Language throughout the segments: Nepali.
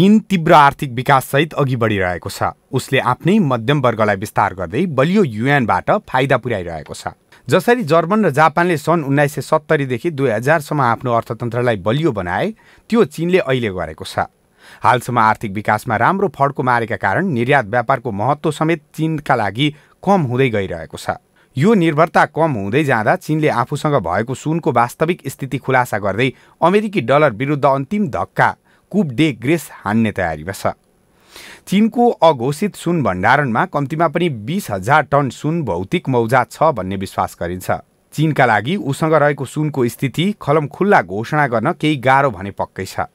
चीन तीव्र आर्थिक विकाससहित अघि बढिरहेको छ उसले आफ्नै मध्यम वर्गलाई विस्तार गर्दै बलियो युएनबाट फाइदा पुर्याइरहेको छ जसरी जर्मन र जापानले सन् उन्नाइस सय सत्तरीदेखि दुई हजारसम्म आफ्नो अर्थतन्त्रलाई बलियो बनाए त्यो चीनले अहिले गरेको छ हालसम्म आर्थिक विकासमा राम्रो फड्को मारेका कारण निर्यात व्यापारको महत्त्व समेत चीनका लागि कम हुँदै गइरहेको छ यो निर्भरता कम हुँदै जाँदा चीनले आफूसँग भएको सुनको वास्तविक स्थिति खुलासा गर्दै अमेरिकी डलर विरुद्ध अन्तिम धक्का कुप डे ग्रेस हान्ने तयारीमा छ चीनको अघोषित सुन भण्डारणमा कम्तीमा पनि बिस हजार टन सुन भौतिक मौजा छ भन्ने विश्वास गरिन्छ चीनका लागि उसँग रहेको सुनको स्थिति खलम खुल्ला घोषणा गर्न केही गाह्रो भने पक्कै छ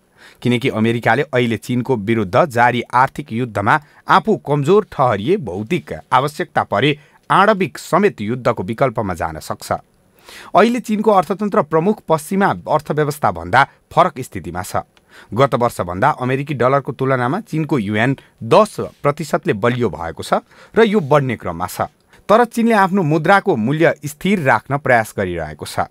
किनकि अमेरिकाले अहिले चिनको विरुद्ध जारी आर्थिक युद्धमा आफू कमजोर ठहरिए भौतिक आवश्यकता परे आणविक समेत युद्धको विकल्पमा जान सक्छ अहिले चिनको अर्थतन्त्र प्रमुख पश्चिमा अर्थव्यवस्थाभन्दा फरक स्थितिमा छ गत वर्षभन्दा अमेरिकी डलरको तुलनामा चिनको युएन दस प्रतिशतले बलियो भएको छ र यो बढ्ने क्रममा छ तर चिनले आफ्नो मुद्राको मूल्य स्थिर राख्न प्रयास गरिरहेको छ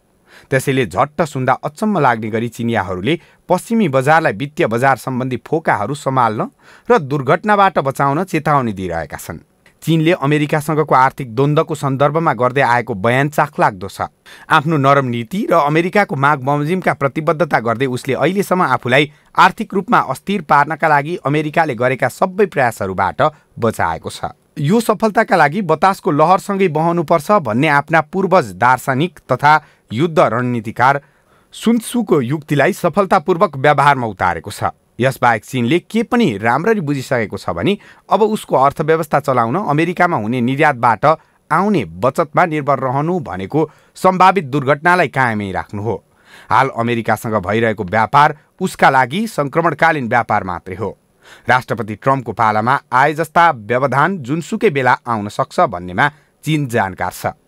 त्यसैले झट्ट सुन्दा अचम्म लाग्ने गरी चिनियाहरूले पश्चिमी बजारलाई वित्तीय बजार सम्बन्धी फोकाहरू सम्हाल्न र दुर्घटनाबाट बचाउन चेतावनी दिइरहेका छन् चीनले अमेरिकासँगको आर्थिक द्वन्द्वको सन्दर्भमा गर्दै आएको बयान चाखलाग्दो छ आफ्नो नरम नीति र अमेरिकाको माग बमजिमका प्रतिबद्धता गर्दै उसले अहिलेसम्म आफूलाई आर्थिक रूपमा अस्थिर पार्नका लागि अमेरिकाले गरेका सबै प्रयासहरूबाट बचाएको छ यो सफलताका लागि बतासको लहरसँगै बहनुपर्छ भन्ने आफ्ना पूर्वज दार्शनिक तथा युद्ध रणनीतिकार सुनसुको युक्तिलाई सफलतापूर्वक व्यवहारमा उतारेको छ यसबाहेक चिनले के पनि राम्ररी बुझिसकेको छ भने अब उसको अर्थव्यवस्था चलाउन अमेरिकामा हुने निर्यातबाट आउने बचतमा निर्भर रहनु भनेको सम्भावित दुर्घटनालाई कायमै राख्नु हो हाल अमेरिकासँग भइरहेको व्यापार उसका लागि सङ्क्रमणकालीन व्यापार मात्रै हो राष्ट्रपति ट्रम्पको पालामा आए जस्ता व्यवधान जुनसुकै बेला आउन सक्छ भन्नेमा चिन जानकार छ